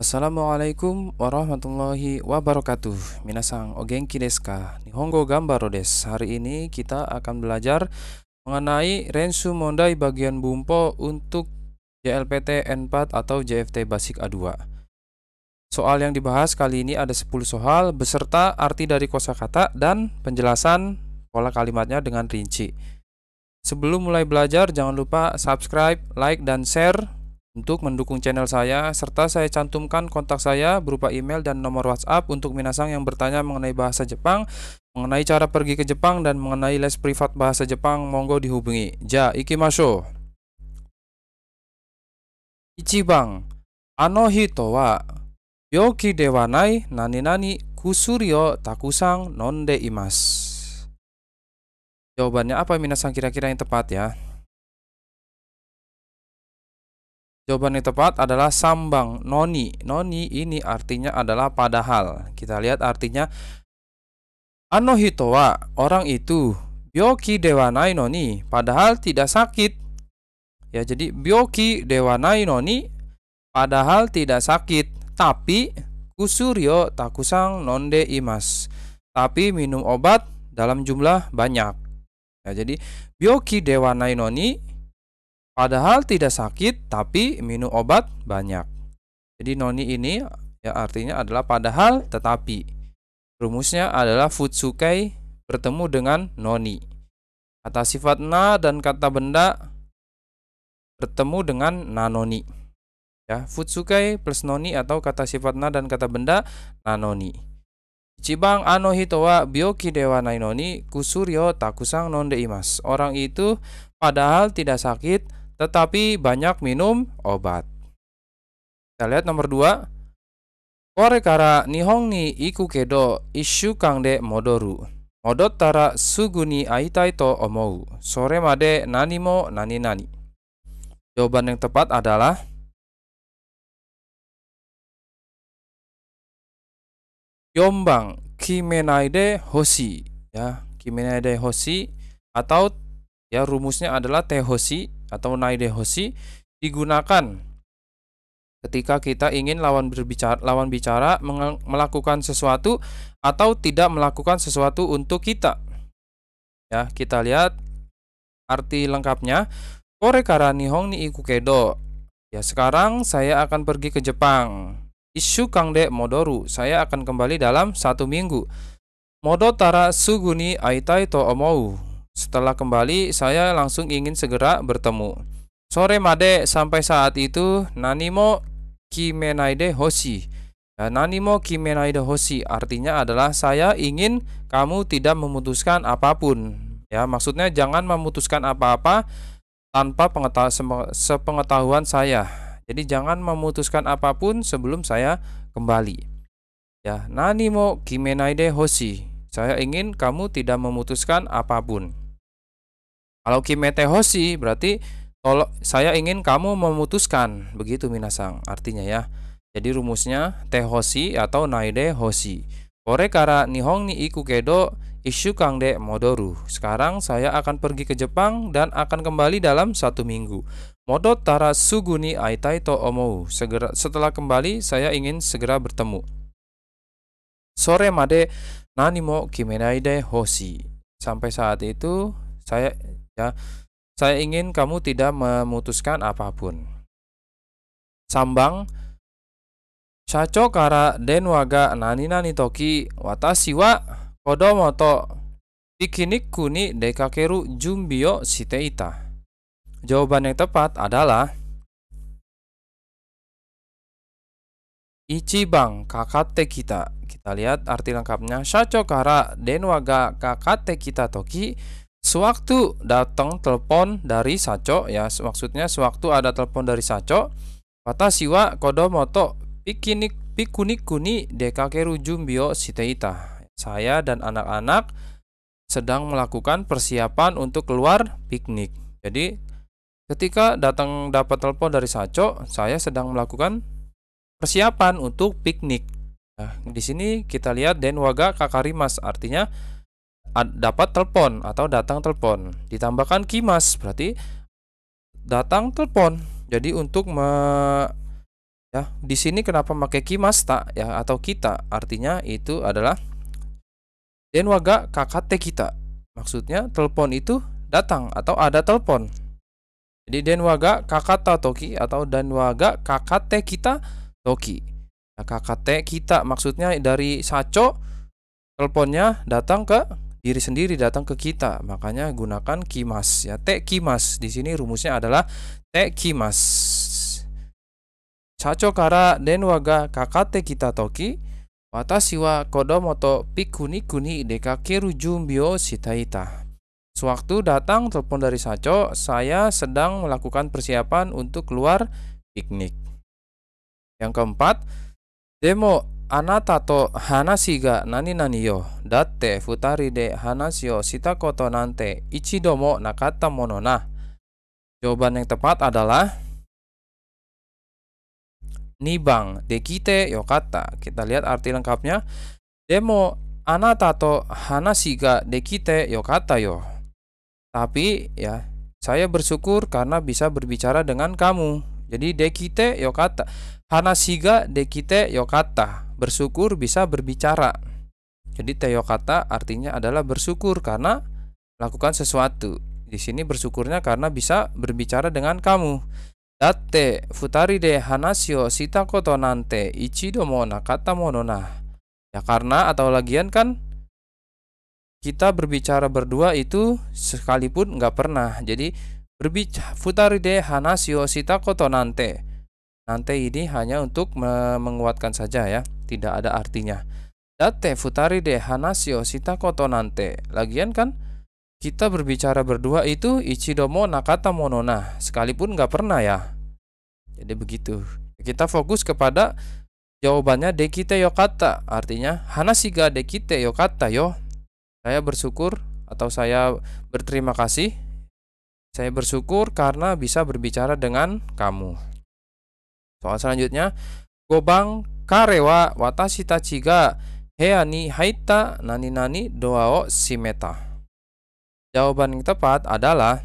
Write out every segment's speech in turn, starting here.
Assalamualaikum warahmatullahi wabarakatuh Minasang ogenki desu ka? Nihongo gambaro desu Hari ini kita akan belajar mengenai Rensu Mondai bagian Bumpo untuk JLPT N4 atau JFT Basic A2 Soal yang dibahas kali ini ada 10 soal beserta arti dari kosakata dan penjelasan pola kalimatnya dengan rinci Sebelum mulai belajar jangan lupa subscribe, like, dan share untuk mendukung channel saya, serta saya cantumkan kontak saya berupa email dan nomor WhatsApp untuk Minasang yang bertanya mengenai bahasa Jepang, mengenai cara pergi ke Jepang, dan mengenai les privat bahasa Jepang, monggo dihubungi. Ja, ikimasho! Ichibang, ano hito wa yoki dewa nai nani nani kusuryo takusang nonde imas. Jawabannya apa Minasang kira-kira yang tepat ya? Jawaban yang tepat adalah sambang noni. Noni ini artinya adalah padahal. Kita lihat artinya anohitowa orang itu bioki dewanai noni padahal tidak sakit. Ya, jadi bioki dewanai noni padahal tidak sakit, tapi kusuryo takusang nonde imas. Tapi minum obat dalam jumlah banyak. Ya, jadi bioki dewanai noni Padahal tidak sakit tapi minum obat banyak. Jadi noni ini ya artinya adalah padahal tetapi. Rumusnya adalah futsukai bertemu dengan noni. Kata sifat na dan kata benda bertemu dengan nanoni. Ya, futsukai plus noni atau kata sifat na dan kata benda nanoni. Cibang ano hito wa byoki dewa nai noni kusuryo takusang nonde imas. Orang itu padahal tidak sakit tetapi banyak minum obat. Kita lihat nomor 2. Kore kara nihong ni iku kedo isu kang de modoru. Modottara sugu ni aitai to omou. Sore made nani mo nani nani. Jawaban yang tepat adalah Yombang Kimenaide Hoshi ya Kimenaide Hoshi atau ya rumusnya adalah hoshi atau hoshi digunakan ketika kita ingin lawan berbicara lawan bicara melakukan sesuatu atau tidak melakukan sesuatu untuk kita. Ya, kita lihat arti lengkapnya. kara nihong ni kedo Ya, sekarang saya akan pergi ke Jepang. Isu kang de modoru. Saya akan kembali dalam satu minggu. Modotara suguni aitai to omou. Setelah kembali, saya langsung ingin segera bertemu. Sore Made, sampai saat itu, Nanimo Kimenaide Hoshi. Ya, Nanimo Kimenaide Hoshi artinya adalah saya ingin kamu tidak memutuskan apapun. Ya, maksudnya jangan memutuskan apa-apa tanpa pengetahuan sepengetahuan saya. Jadi jangan memutuskan apapun sebelum saya kembali. Ya, nanimo kimenaide hoshi. Saya ingin kamu tidak memutuskan apapun. Kalau kimete hoshi berarti tolong saya ingin kamu memutuskan, begitu minasang artinya ya. Jadi rumusnya te hoshi atau naide hoshi. Kore kara nihong ni iku kedo isu de modoru. Sekarang saya akan pergi ke Jepang dan akan kembali dalam satu minggu. Modo tara suguni aitai to omou. Segera setelah kembali saya ingin segera bertemu. Sore made nani mo kimenaide hoshi. Sampai saat itu saya ya saya ingin kamu tidak memutuskan apapun sambang Shacho kara den waga nani nani toki watashi wa kodomo to pikiniku kuni dekakeru jumbio ita. Jawaban yang tepat adalah Ichibang kakate kita. Kita lihat arti lengkapnya. Shacho kara den waga kakate kita toki Sewaktu datang telepon dari Saco ya, maksudnya sewaktu ada telepon dari Saco, kata siwa kodo moto pikinik pikunik kuni dekake rujum bio siteita. Saya dan anak-anak sedang melakukan persiapan untuk keluar piknik. Jadi ketika datang dapat telepon dari Saco, saya sedang melakukan persiapan untuk piknik. Nah, di sini kita lihat den waga kakarimas artinya dapat telepon atau datang telepon. Ditambahkan kimas berarti datang telepon. Jadi untuk me ya di sini kenapa pakai kimas tak ya atau kita artinya itu adalah denwaga kakate kita. Maksudnya telepon itu datang atau ada telepon. Jadi denwaga kakata toki atau denwaga kakate kita toki. Nah, kakate kita maksudnya dari saco teleponnya datang ke diri sendiri datang ke kita. Makanya gunakan kimas ya. Te kimas di sini rumusnya adalah te kimas. Sacho kara den waga kakate kita toki watashi wa kodomo to pikuni kuni dekakeru jumbio sitaita. Sewaktu datang telepon dari Sacho, saya sedang melakukan persiapan untuk keluar piknik. Yang keempat, demo anata to hanasi ga nani nani yo datte futari de hanasi yo sita koto nante ichido mo nakata mono na jawaban yang tepat adalah nibang dekite yo kata kita lihat arti lengkapnya demo anata to hanasi ga dekite yo kata yo tapi ya saya bersyukur karena bisa berbicara dengan kamu jadi dekite yokata kata hanasiga dekite yokata bersyukur bisa berbicara. Jadi teo kata artinya adalah bersyukur karena lakukan sesuatu. Di sini bersyukurnya karena bisa berbicara dengan kamu. Date futari de hanasio sita koto nante ichido domo nakata monona. Ya karena atau lagian kan kita berbicara berdua itu sekalipun nggak pernah. Jadi berbicara futari de hanasio sita koto nante. Nante ini hanya untuk menguatkan saja ya tidak ada artinya. Date futari de hanasio sita koto nante. Lagian kan kita berbicara berdua itu ichidomo nakata monona. Sekalipun nggak pernah ya. Jadi begitu. Kita fokus kepada jawabannya dekite yokata. Artinya hanasiga dekite yokata yo. Saya bersyukur atau saya berterima kasih. Saya bersyukur karena bisa berbicara dengan kamu. Soal selanjutnya, gobang haita nani doa o simeta. Jawaban yang tepat adalah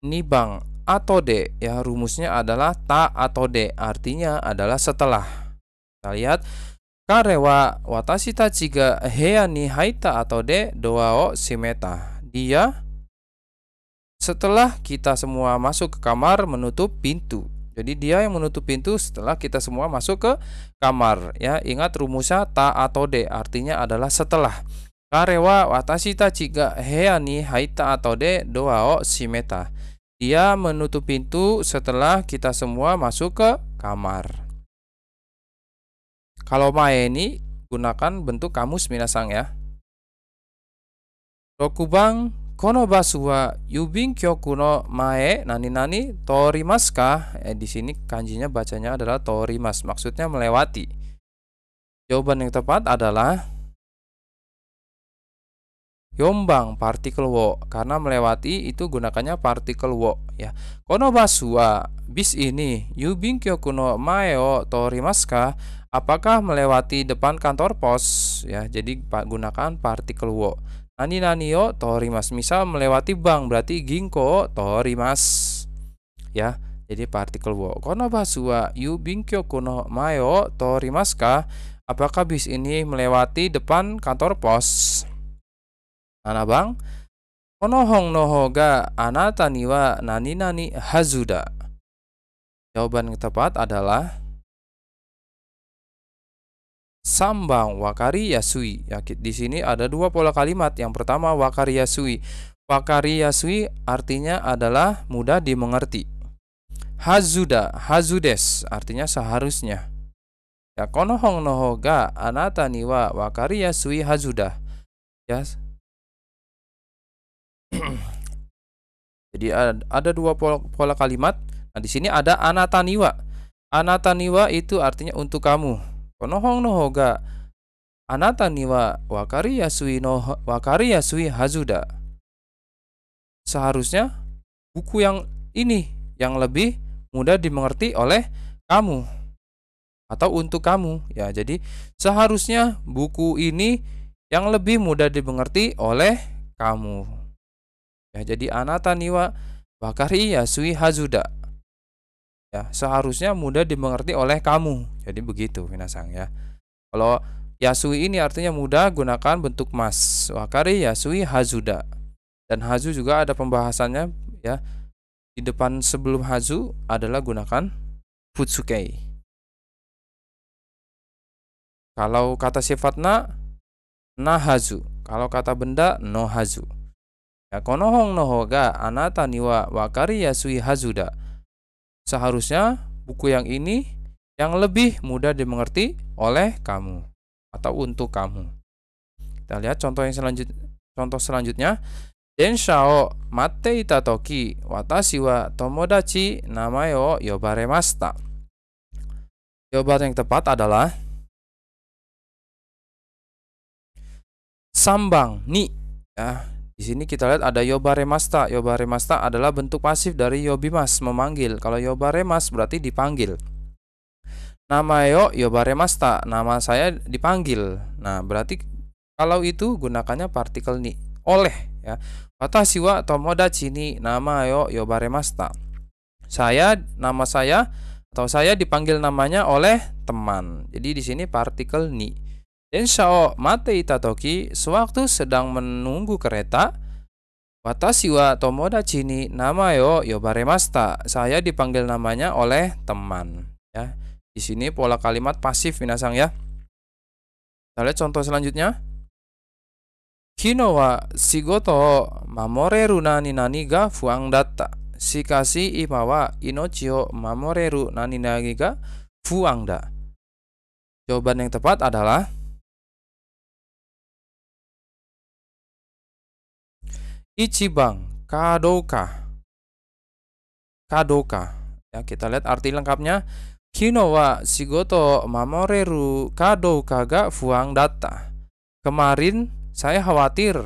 nibang atau de ya rumusnya adalah ta atau de artinya adalah setelah kita lihat karewa watashi tachi ga hea ni haita atau de doa o simeta dia setelah kita semua masuk ke kamar menutup pintu jadi dia yang menutup pintu setelah kita semua masuk ke kamar ya. Ingat rumusnya ta atau de artinya adalah setelah. Karewa watashi ta chiga heya ni haita atau de doa o shimeta. Dia menutup pintu setelah kita semua masuk ke kamar. Kalau mae ini gunakan bentuk kamus minasang ya. Rokubang Kono basu yubing kyokuno kyoku no mae nani nani torimas kah? Eh, di sini kanjinya bacanya adalah torimas, maksudnya melewati. Jawaban yang tepat adalah yombang partikel wo karena melewati itu gunakannya partikel wo ya. Kono basu bis ini yubing kyoku no mae o torimas kah? Apakah melewati depan kantor pos ya? Jadi gunakan partikel wo. Ani naniyo torimas. Misal melewati bank berarti ginko torimas. Ya, jadi partikel wo. Kono basua yu binkyo kuno mayo torimas ka? Apakah bis ini melewati depan kantor pos? Ana bang. Kono hong noho ga anata niwa nani nani hazuda. Jawaban yang tepat adalah sambang wakari yasui. Ya, di sini ada dua pola kalimat. Yang pertama wakari yasui. Wakari yasui artinya adalah mudah dimengerti. Hazuda, hazudes artinya seharusnya. Ya konohong nohoga anata niwa wakari yasui hazuda. Ya. Jadi ada, ada dua pola, pola kalimat. Nah, di sini ada anata niwa. Anata niwa itu artinya untuk kamu. Seharusnya buku yang ini yang lebih mudah dimengerti oleh kamu atau untuk kamu ya. Jadi seharusnya buku ini yang lebih mudah dimengerti oleh kamu. Ya, jadi anata niwa wakari yasui hazuda ya seharusnya mudah dimengerti oleh kamu jadi begitu Minasang ya kalau Yasui ini artinya mudah gunakan bentuk mas wakari Yasui Hazuda dan Hazu juga ada pembahasannya ya di depan sebelum Hazu adalah gunakan Futsukei kalau kata sifat na na Hazu kalau kata benda no Hazu ya konohong nohoga anata niwa wakari Yasui Hazuda Seharusnya buku yang ini yang lebih mudah dimengerti oleh kamu atau untuk kamu. Kita lihat contoh yang selanjutnya. contoh selanjutnya. Denshao matte itatoki watashi wa tomodachi namae wo yobaremashita. Jawaban yang tepat adalah sambang ni ya di sini kita lihat ada yobaremasta. Yobaremasta adalah bentuk pasif dari yobimas, memanggil. Kalau yobaremas berarti dipanggil. Nama yo yobaremasta, nama saya dipanggil. Nah, berarti kalau itu gunakannya partikel ni, oleh ya. Watashi wa tomodachi cini nama yo yobaremasta. Saya nama saya atau saya dipanggil namanya oleh teman. Jadi di sini partikel ni. Denshao Matei Tatoki sewaktu sedang menunggu kereta, Watashi wa tomodachi ni nama yo yobaremasta. Saya dipanggil namanya oleh teman. Ya, di sini pola kalimat pasif minasang ya. Kita lihat contoh selanjutnya. Kino wa shigoto mamoreru nani nani ga fuang datta. Shikashi ima wa inochi o mamoreru nani nani ga fuang da. Jawaban yang tepat adalah Ichibang Kadoka Kadoka ya kita lihat arti lengkapnya Kino wa shigoto mamoreru kadoka ga fuang data Kemarin saya khawatir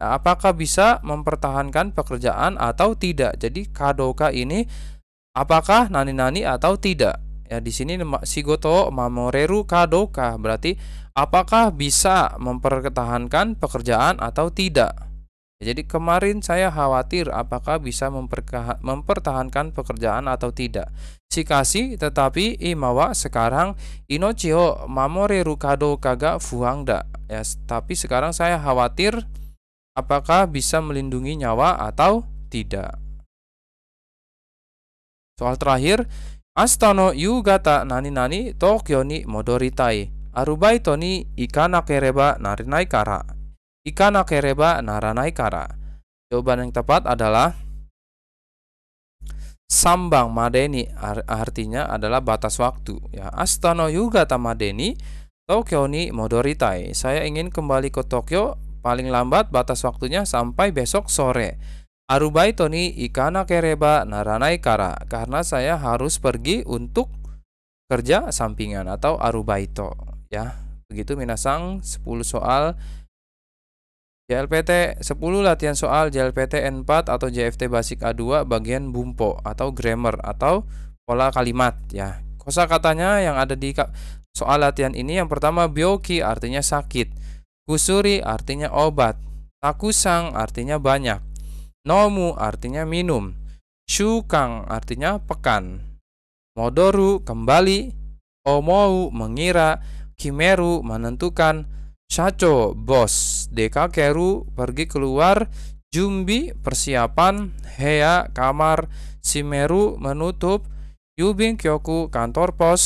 ya, apakah bisa mempertahankan pekerjaan atau tidak jadi kadoka ini apakah nani-nani atau tidak ya di sini shigoto mamoreru kadoka berarti apakah bisa mempertahankan pekerjaan atau tidak Ya, jadi kemarin saya khawatir apakah bisa mempertahankan pekerjaan atau tidak. kasih. tetapi imawa sekarang inochiho mamore rukado kaga fuangda. Ya, tapi sekarang saya khawatir apakah bisa melindungi nyawa atau tidak. Soal terakhir, Astano yugata nani nani Tokyo ni modoritai. Arubaito ni ikana kereba narinai kara. Ikana kereba naranaikara. Jawaban yang tepat adalah Sambang madeni artinya adalah batas waktu ya. Astano yuga tamadeni. Tokyo ni modoritai. Saya ingin kembali ke Tokyo paling lambat batas waktunya sampai besok sore. Arubai toni ikana kereba naranai kara karena saya harus pergi untuk kerja sampingan atau arubaito ya. Begitu minasang 10 soal JLPT 10 latihan soal JLPT N4 atau JFT Basic A2 bagian bumpo atau grammar atau pola kalimat ya. Kosa katanya yang ada di soal latihan ini yang pertama bioki artinya sakit, kusuri artinya obat, takusang artinya banyak, nomu artinya minum, shukang artinya pekan, modoru kembali, omou mengira, kimeru menentukan, Shacho, bos. Deka Keru pergi keluar. Jumbi, persiapan. Hea, kamar. Simeru menutup. Yubing Kyoku, kantor pos.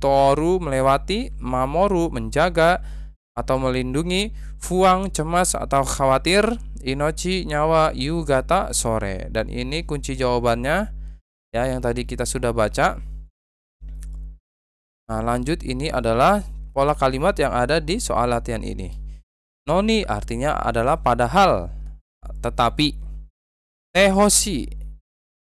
Toru, melewati. Mamoru, menjaga atau melindungi. Fuang, cemas atau khawatir. Inochi, nyawa. Yugata, sore. Dan ini kunci jawabannya. Ya, yang tadi kita sudah baca. Nah, lanjut ini adalah pola kalimat yang ada di soal latihan ini. Noni artinya adalah padahal, tetapi. Tehoshi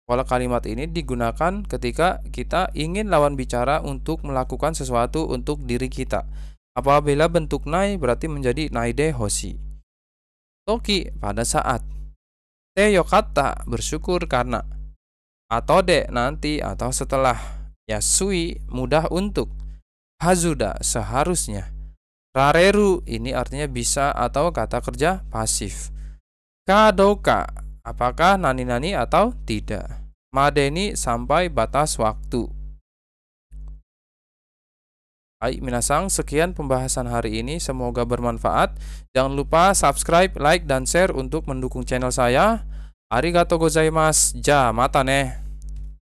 pola kalimat ini digunakan ketika kita ingin lawan bicara untuk melakukan sesuatu untuk diri kita. Apabila bentuk nai berarti menjadi naide hoshi. Toki pada saat. Teyokata bersyukur karena. atau de nanti atau setelah. Yasui mudah untuk hazuda seharusnya. Rareru ini artinya bisa atau kata kerja pasif. Kadoka apakah nani-nani atau tidak. Madeni sampai batas waktu. Baik minasang, sekian pembahasan hari ini. Semoga bermanfaat. Jangan lupa subscribe, like, dan share untuk mendukung channel saya. Arigato gozaimasu. Ja, mata neh.